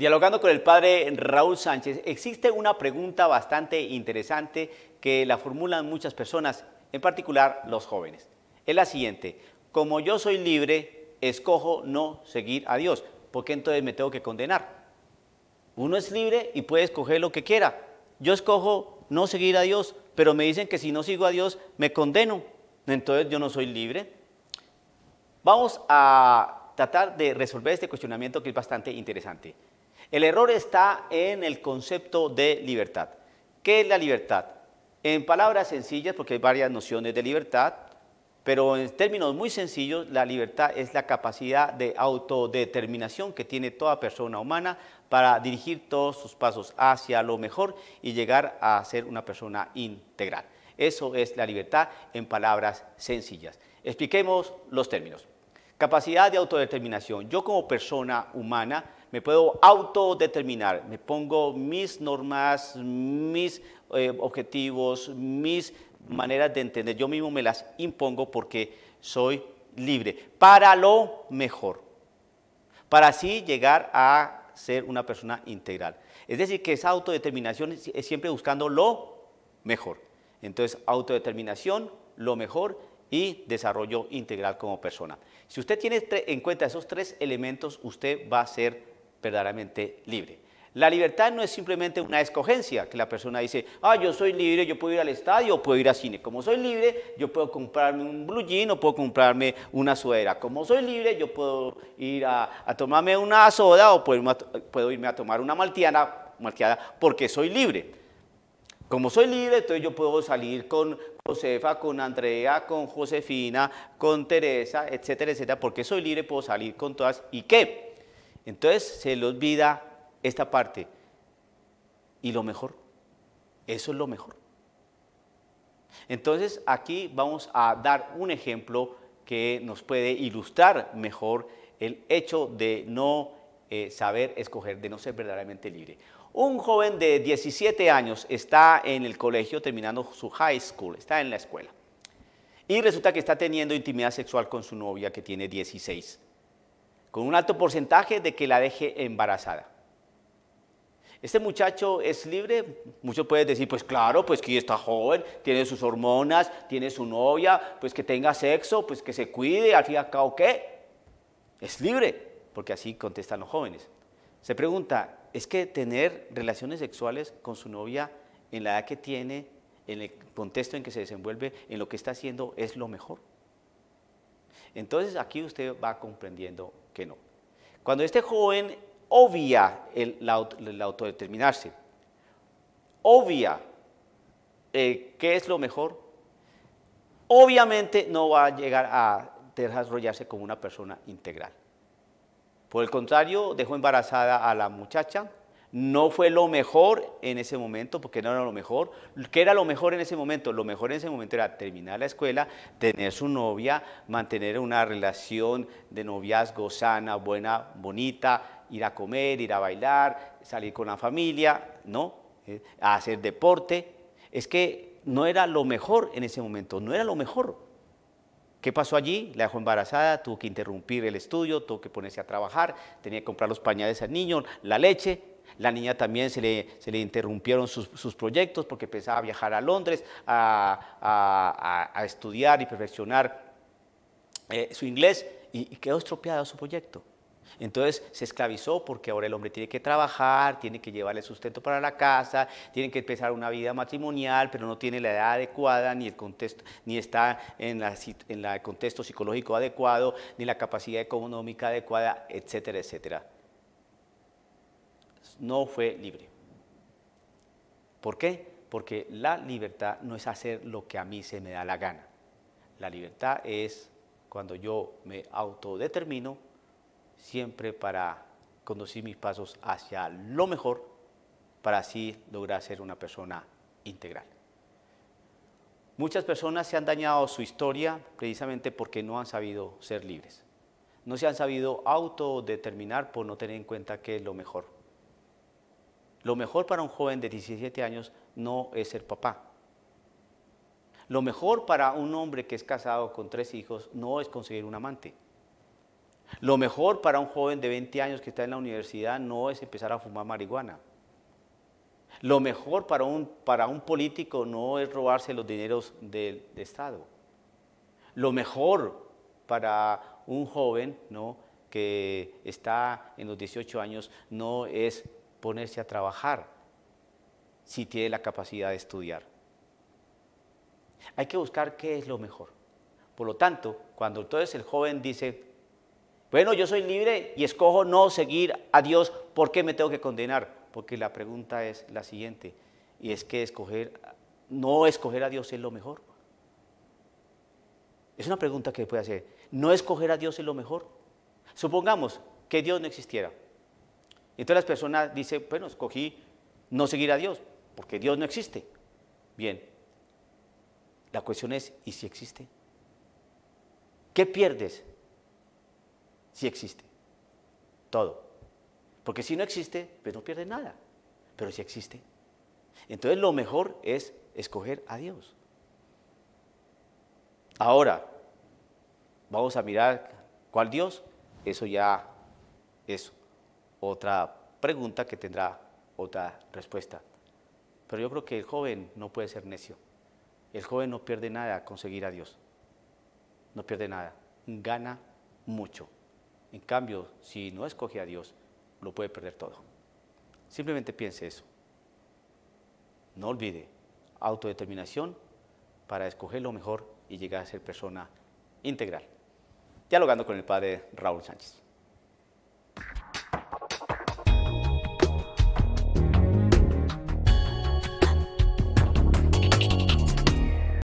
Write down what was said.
Dialogando con el padre Raúl Sánchez, existe una pregunta bastante interesante que la formulan muchas personas, en particular los jóvenes. Es la siguiente, como yo soy libre, escojo no seguir a Dios, ¿por qué entonces me tengo que condenar? Uno es libre y puede escoger lo que quiera. Yo escojo no seguir a Dios, pero me dicen que si no sigo a Dios me condeno, entonces yo no soy libre. Vamos a tratar de resolver este cuestionamiento que es bastante interesante. El error está en el concepto de libertad. ¿Qué es la libertad? En palabras sencillas, porque hay varias nociones de libertad, pero en términos muy sencillos, la libertad es la capacidad de autodeterminación que tiene toda persona humana para dirigir todos sus pasos hacia lo mejor y llegar a ser una persona integral. Eso es la libertad en palabras sencillas. Expliquemos los términos. Capacidad de autodeterminación. Yo como persona humana me puedo autodeterminar, me pongo mis normas, mis eh, objetivos, mis maneras de entender, yo mismo me las impongo porque soy libre, para lo mejor, para así llegar a ser una persona integral. Es decir, que esa autodeterminación es siempre buscando lo mejor. Entonces, autodeterminación, lo mejor y desarrollo integral como persona. Si usted tiene en cuenta esos tres elementos, usted va a ser verdaderamente libre. La libertad no es simplemente una escogencia, que la persona dice, ah, yo soy libre, yo puedo ir al estadio puedo ir al cine. Como soy libre, yo puedo comprarme un blue jean o puedo comprarme una sudadera. Como soy libre, yo puedo ir a, tomarme una soda o puedo irme a, tomar una malteada, porque soy libre. Como soy libre, entonces yo puedo salir con Josefa, con Andrea, con Josefina, con Teresa, etcétera, etcétera, porque soy libre, puedo salir con todas. ¿Y qué? Entonces se le olvida esta parte. Y lo mejor, eso es lo mejor. Entonces aquí vamos a dar un ejemplo que nos puede ilustrar mejor el hecho de no eh, saber escoger, de no ser verdaderamente libre. Un joven de 17 años está en el colegio terminando su high school, está en la escuela. Y resulta que está teniendo intimidad sexual con su novia que tiene 16 con un alto porcentaje de que la deje embarazada. ¿Este muchacho es libre? Muchos pueden decir, pues claro, pues que está joven, tiene sus hormonas, tiene su novia, pues que tenga sexo, pues que se cuide, al fin y al cabo, ¿qué? Es libre, porque así contestan los jóvenes. Se pregunta, ¿es que tener relaciones sexuales con su novia en la edad que tiene, en el contexto en que se desenvuelve, en lo que está haciendo, es lo mejor? Entonces aquí usted va comprendiendo no. Cuando este joven obvia el, autodeterminarse, obvia eh, qué es lo mejor, obviamente no va a llegar a desarrollarse como una persona integral. Por el contrario, dejó embarazada a la muchacha, no fue lo mejor en ese momento, porque no era lo mejor. ¿Qué era lo mejor en ese momento? Lo mejor en ese momento era terminar la escuela, tener su novia, mantener una relación de noviazgo sana, buena, bonita, ir a comer, ir a bailar, salir con la familia, ¿no? Eh, a hacer deporte. Es que no era lo mejor en ese momento, no era lo mejor. ¿Qué pasó allí? La dejó embarazada, tuvo que interrumpir el estudio, tuvo que ponerse a trabajar, tenía que comprar los pañales al niño, la leche, la niña también se le, interrumpieron sus, proyectos porque pensaba viajar a Londres a, estudiar y perfeccionar eh, su inglés y, quedó estropeado su proyecto. Entonces se esclavizó porque ahora el hombre tiene que trabajar, tiene que llevarle sustento para la casa, tiene que empezar una vida matrimonial, pero no tiene la edad adecuada, ni el contexto, ni está en, la, en el contexto psicológico adecuado, ni la capacidad económica adecuada, etcétera, etcétera no fue libre. ¿Por qué? Porque la libertad no es hacer lo que a mí se me da la gana. La libertad es cuando yo me autodetermino siempre para conducir mis pasos hacia lo mejor para así lograr ser una persona integral. Muchas personas se han dañado su historia precisamente porque no han sabido ser libres. No se han sabido autodeterminar por no tener en cuenta que es lo mejor. Lo mejor para un joven de 17 años no es ser papá. Lo mejor para un hombre que es casado con tres hijos no es conseguir un amante. Lo mejor para un joven de 20 años que está en la universidad no es empezar a fumar marihuana. Lo mejor para un, para un político no es robarse los dineros del Estado. Lo mejor para un joven ¿no? que está en los 18 años no es ponerse a trabajar si tiene la capacidad de estudiar. Hay que buscar qué es lo mejor. Por lo tanto, cuando entonces el joven dice, bueno, yo soy libre y escojo no seguir a Dios, ¿por qué me tengo que condenar? Porque la pregunta es la siguiente, y es que escoger, no escoger a Dios es lo mejor. Es una pregunta que puede hacer. ¿No escoger a Dios es lo mejor? Supongamos que Dios no existiera. Entonces las personas dicen, bueno, escogí no seguir a Dios, porque Dios no existe. Bien, la cuestión es, ¿y si existe? ¿Qué pierdes si existe? Todo. Porque si no existe, pues no pierdes nada. Pero si existe. Entonces lo mejor es escoger a Dios. Ahora, vamos a mirar cuál Dios. Eso ya, eso otra pregunta que tendrá otra respuesta. Pero yo creo que el joven no puede ser necio. El joven no pierde nada a conseguir a Dios. No pierde nada. Gana mucho. En cambio, si no escoge a Dios, lo puede perder todo. Simplemente piense eso. No olvide, autodeterminación para escoger lo mejor y llegar a ser persona integral. Dialogando con el padre Raúl Sánchez.